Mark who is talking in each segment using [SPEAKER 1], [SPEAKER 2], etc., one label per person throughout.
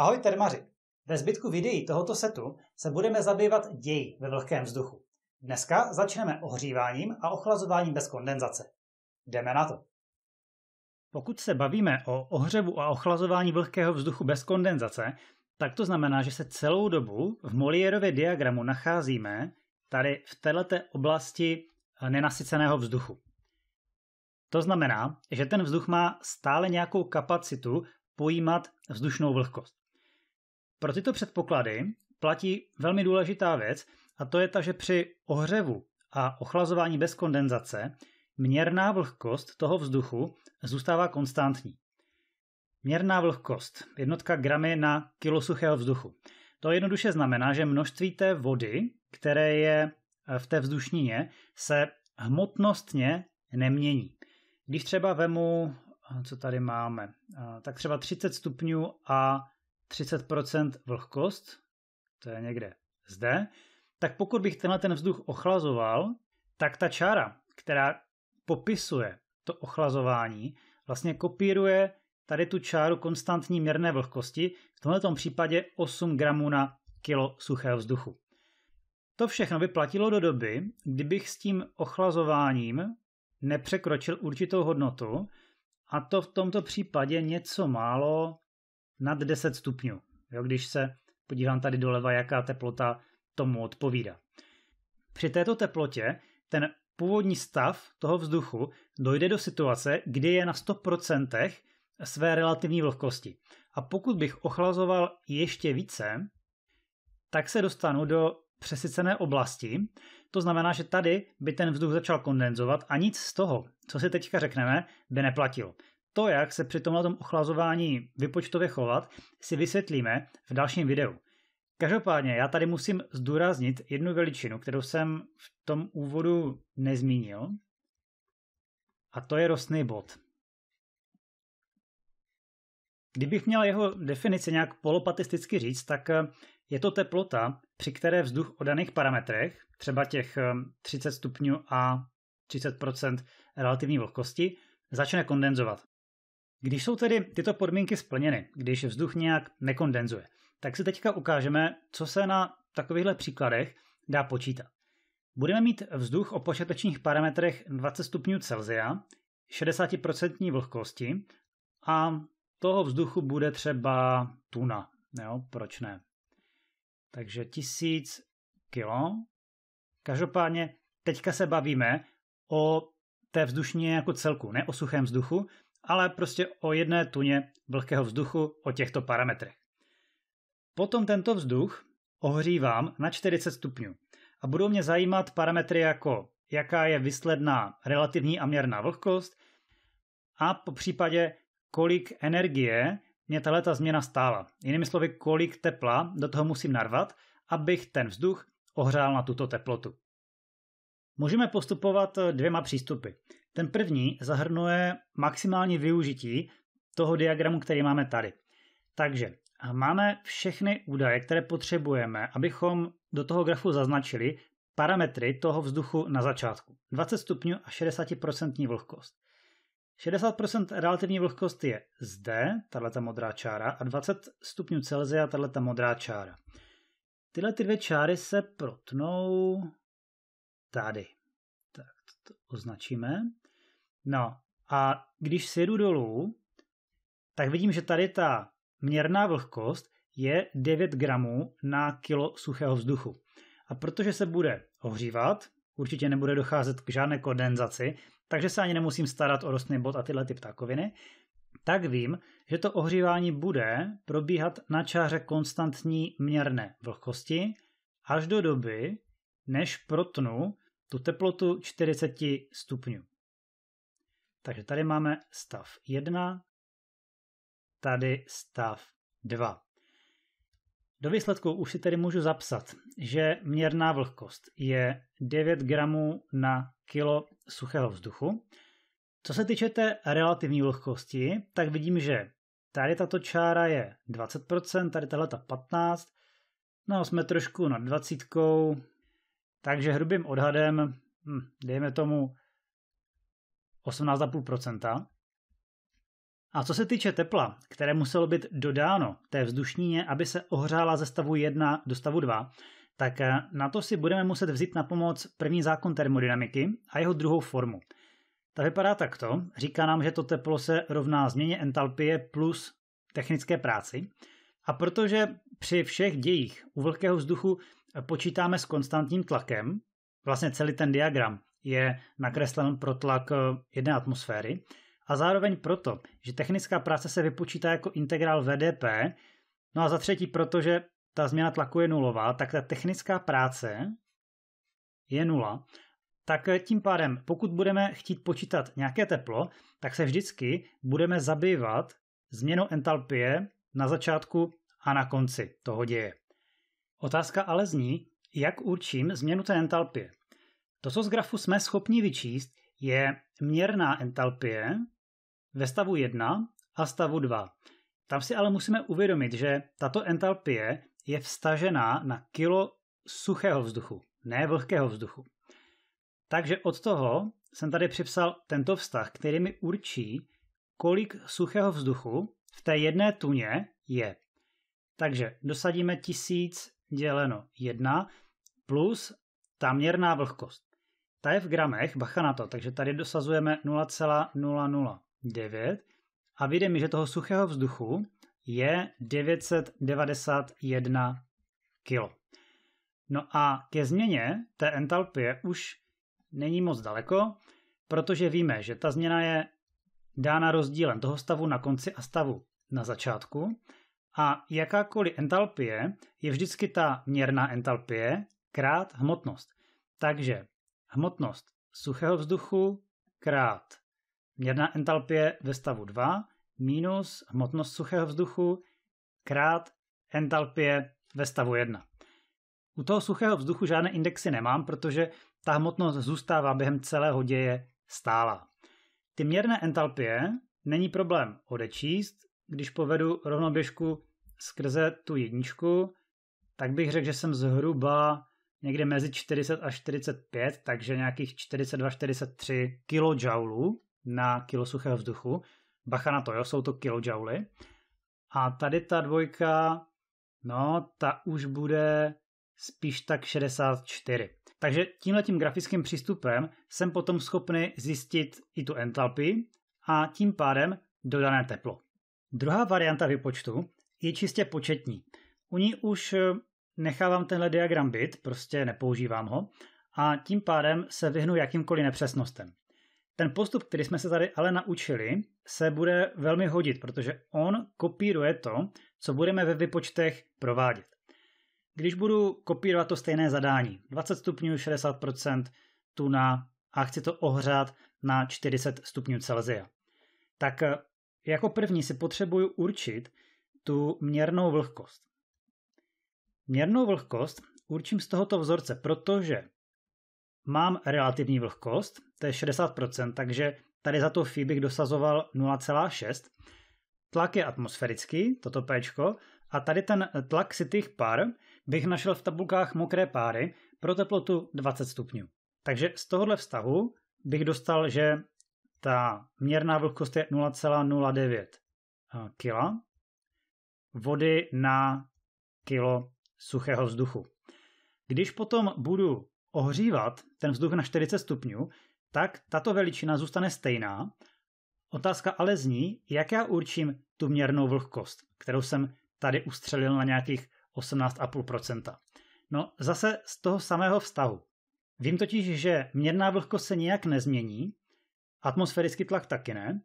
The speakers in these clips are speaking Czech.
[SPEAKER 1] Ahoj termaři! Ve zbytku videí tohoto setu se budeme zabývat ději ve vlhkém vzduchu. Dneska začneme ohříváním a ochlazováním bez kondenzace. Jdeme na to! Pokud se bavíme o ohřevu a ochlazování vlhkého vzduchu bez kondenzace, tak to znamená, že se celou dobu v Molierově diagramu nacházíme tady v této oblasti nenasyceného vzduchu. To znamená, že ten vzduch má stále nějakou kapacitu pojímat vzdušnou vlhkost. Pro tyto předpoklady platí velmi důležitá věc, a to je ta, že při ohřevu a ochlazování bez kondenzace měrná vlhkost toho vzduchu zůstává konstantní. Měrná vlhkost, jednotka gramy na kilo suchého vzduchu. To jednoduše znamená, že množství té vody, které je e, v té vzdušnině, se hmotnostně nemění. Když třeba vemu, e, co tady máme, e, tak třeba 30 stupňů a 30% vlhkost, to je někde zde, tak pokud bych tenhle ten vzduch ochlazoval, tak ta čára, která popisuje to ochlazování, vlastně kopíruje tady tu čáru konstantní měrné vlhkosti, v tomto případě 8 gramů na kilo suchého vzduchu. To všechno by platilo do doby, kdybych s tím ochlazováním nepřekročil určitou hodnotu, a to v tomto případě něco málo nad 10 stupňů. Jo, když se podívám tady doleva, jaká teplota tomu odpovídá. Při této teplotě ten původní stav toho vzduchu dojde do situace, kdy je na 100% své relativní vlhkosti. A pokud bych ochlazoval ještě více, tak se dostanu do přesycené oblasti. To znamená, že tady by ten vzduch začal kondenzovat a nic z toho, co si teďka řekneme, by neplatilo. To, jak se při tomhle ochlazování vypočtově chovat, si vysvětlíme v dalším videu. Každopádně já tady musím zdůraznit jednu veličinu, kterou jsem v tom úvodu nezmínil, a to je rostný bod. Kdybych měl jeho definici nějak polopatisticky říct, tak eh, je to teplota, při které vzduch o daných parametrech, třeba těch 30 eh, stupňů a 30 relativní vlhkosti, začne kondenzovat. Když jsou tedy tyto podmínky splněny, když vzduch nějak nekondenzuje, tak si teďka ukážeme, co se na takovýchhle příkladech dá počítat. Budeme mít vzduch o počátečních parametrech 20 stupňů Celsia, 60% vlhkosti a toho vzduchu bude třeba tuna. Jo, proč ne? Takže 1000 kilo. Každopádně teďka se bavíme o té vzdušně jako celku, ne o suchém vzduchu, ale prostě o jedné tuně vlhkého vzduchu o těchto parametrech. Potom tento vzduch ohřívám na 40 stupňů a budou mě zajímat parametry jako jaká je výsledná relativní a měrná vlhkost a po případě kolik energie mě ta změna stála. Jinými slovy, kolik tepla do toho musím narvat, abych ten vzduch ohřál na tuto teplotu. Můžeme postupovat dvěma přístupy. Ten první zahrnuje maximální využití toho diagramu, který máme tady. Takže máme všechny údaje, které potřebujeme, abychom do toho grafu zaznačili parametry toho vzduchu na začátku. 20 stupňů a 60% vlhkost. 60% relativní vlhkost je zde, ta modrá čára, a 20 stupňů Celsia, ta modrá čára. Tyhle ty dvě čáry se protnou tady. Tak to označíme. No a když sjedu dolů, tak vidím, že tady ta měrná vlhkost je 9 gramů na kilo suchého vzduchu. A protože se bude ohřívat, určitě nebude docházet k žádné kondenzaci, takže se ani nemusím starat o rostný bod a tyhle ty ptákoviny, tak vím, že to ohřívání bude probíhat na čáře konstantní měrné vlhkosti až do doby, než protnu tu teplotu 40 stupňů. Takže tady máme stav 1, tady stav 2. Do výsledku už si tedy můžu zapsat, že měrná vlhkost je 9 gramů na kilo suchého vzduchu. Co se týče té relativní vlhkosti, tak vidím, že tady tato čára je 20%, tady tahle ta 15%, no jsme trošku nad 20%, takže hrubým odhadem, hm, dejme tomu 18,5%. A co se týče tepla, které muselo být dodáno té vzdušníně, aby se ohřála ze stavu 1 do stavu 2, tak eh, na to si budeme muset vzít na pomoc první zákon termodynamiky a jeho druhou formu. Ta vypadá takto, říká nám, že to teplo se rovná změně entalpie plus technické práci. A protože při všech dějích u vlhkého vzduchu eh, počítáme s konstantním tlakem, vlastně celý ten diagram je nakreslen protlak eh, jedné atmosféry a zároveň proto, že technická práce se vypočítá jako integrál VDP, no a za třetí proto, že ta změna tlaku je nulová, tak ta technická práce je nula. Tak eh, tím pádem, pokud budeme chtít počítat nějaké teplo, tak se vždycky budeme zabývat změnou entalpie na začátku a na konci toho děje. Otázka ale zní, jak určím změnu té entalpie. To, co z grafu jsme schopni vyčíst, je měrná entalpie ve stavu 1 a stavu 2. Tam si ale musíme uvědomit, že tato entalpie je vstažená na kilo suchého vzduchu, ne vlhkého vzduchu. Takže od toho jsem tady připsal tento vztah, který mi určí, kolik suchého vzduchu v té jedné tuně je. Takže dosadíme 1000 děleno 1 plus ta měrná vlhkost. Ta je v gramech, bacha na to, takže tady dosazujeme 0,009 a vyjde mi, že toho suchého vzduchu je 991 kg. No a ke změně té entalpie už není moc daleko, protože víme, že ta změna je dána rozdílem toho stavu na konci a stavu na začátku a jakákoliv entalpie je vždycky ta měrná entalpie krát hmotnost. Takže Hmotnost suchého vzduchu krát měrná entalpie ve stavu 2 minus hmotnost suchého vzduchu krát entalpie ve stavu 1. U toho suchého vzduchu žádné indexy nemám, protože ta hmotnost zůstává během celého děje stála. Ty měrné entalpie není problém odečíst, když povedu rovnoběžku skrze tu jedničku, tak bych řekl, že jsem zhruba někde mezi 40 a 45, takže nějakých 42-43 kJ na kilo suchého vzduchu. Bacha na to, jo, jsou to kilojouly. A tady ta dvojka, no, ta už bude spíš tak 64. Takže tímhletím grafickým přístupem jsem potom schopný zjistit i tu entalpii a tím pádem dodané teplo. Druhá varianta vypočtu je čistě početní. U ní už nechávám tenhle diagram být, prostě nepoužívám ho, a tím pádem se vyhnu jakýmkoliv nepřesnostem. Ten postup, který jsme se tady ale naučili, se bude velmi hodit, protože on kopíruje to, co budeme ve vypočtech provádět. Když budu kopírovat to stejné zadání, 20 stupňů, 60% tuna a chci to ohřát na 40 stupňů Celzia, tak eh, jako první si potřebuju určit tu měrnou vlhkost. Měrnou vlhkost určím z tohoto vzorce, protože mám relativní vlhkost, to je 60%, takže tady za to Fi bych dosazoval 0,6. Tlak je atmosférický, toto P, a tady ten tlak sitých pár bych našel v tabulkách mokré páry pro teplotu 20 stupňů. Takže z tohohle vztahu bych dostal, že ta měrná vlhkost je 0,09 kg vody na kilo suchého vzduchu. Když potom budu ohřívat ten vzduch na 40 stupňů, tak tato veličina zůstane stejná. Otázka ale zní, jak já určím tu měrnou vlhkost, kterou jsem tady ustřelil na nějakých 18,5%. No zase z toho samého vztahu. Vím totiž, že měrná vlhkost se nijak nezmění, atmosférický tlak taky ne.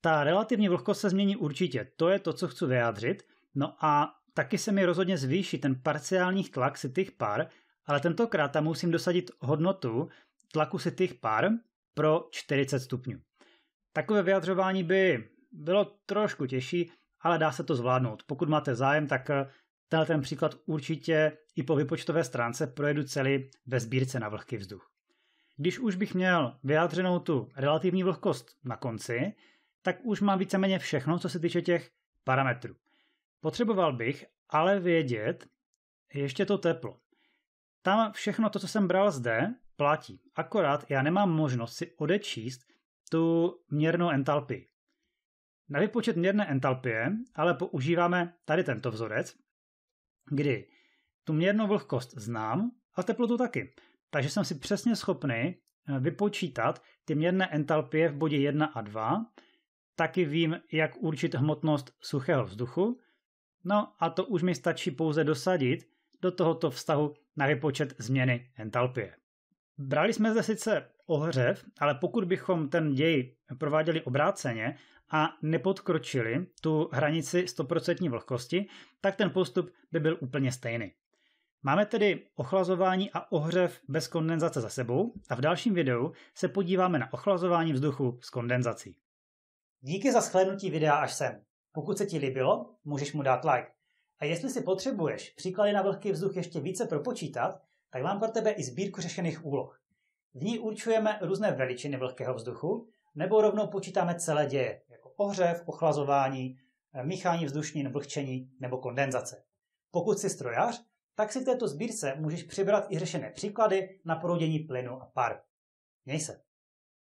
[SPEAKER 1] Ta relativní vlhkost se změní určitě, to je to, co chci vyjádřit. No a Taky se mi rozhodně zvýší ten parciální tlak si těch pár, ale tentokrát tam musím dosadit hodnotu tlaku si těch pár pro 40 stupňů. Takové vyjadřování by bylo trošku těžší, ale dá se to zvládnout. Pokud máte zájem, tak tenhle ten příklad určitě i po vypočtové stránce projedu celý ve sbírce na vlhký vzduch. Když už bych měl vyjádřenou tu relativní vlhkost na konci, tak už mám víceméně všechno, co se týče těch parametrů. Potřeboval bych ale vědět ještě to teplo. Tam všechno to, co jsem bral zde, platí. Akorát já nemám možnost si odečíst tu měrnou entalpii. Na vypočet měrné entalpie ale používáme tady tento vzorec, kdy tu měrnou vlhkost znám a teplotu taky. Takže jsem si přesně schopný eh, vypočítat ty měrné entalpie v bodě 1 a 2, taky vím, jak určit hmotnost suchého vzduchu No a to už mi stačí pouze dosadit do tohoto vztahu na vypočet změny entalpie. Brali jsme zde sice ohřev, ale pokud bychom ten děj prováděli obráceně a nepodkročili tu hranici 100% vlhkosti, tak ten postup by byl úplně stejný. Máme tedy ochlazování a ohřev bez kondenzace za sebou a v dalším videu se podíváme na ochlazování vzduchu s kondenzací. Díky za shlédnutí videa až sem. Pokud se ti líbilo, můžeš mu dát like. A jestli si potřebuješ příklady na vlhký vzduch ještě více propočítat, tak mám pro tebe i sbírku řešených úloh. V ní určujeme různé veličiny vlhkého vzduchu, nebo rovnou počítáme celé děje, jako ohřev, ochlazování, eh, míchání vzdušnin, vlhčení nebo kondenzace. Pokud jsi strojař, tak si v této sbírce můžeš přibrat i řešené příklady na proudění plynu a pary. Měj se.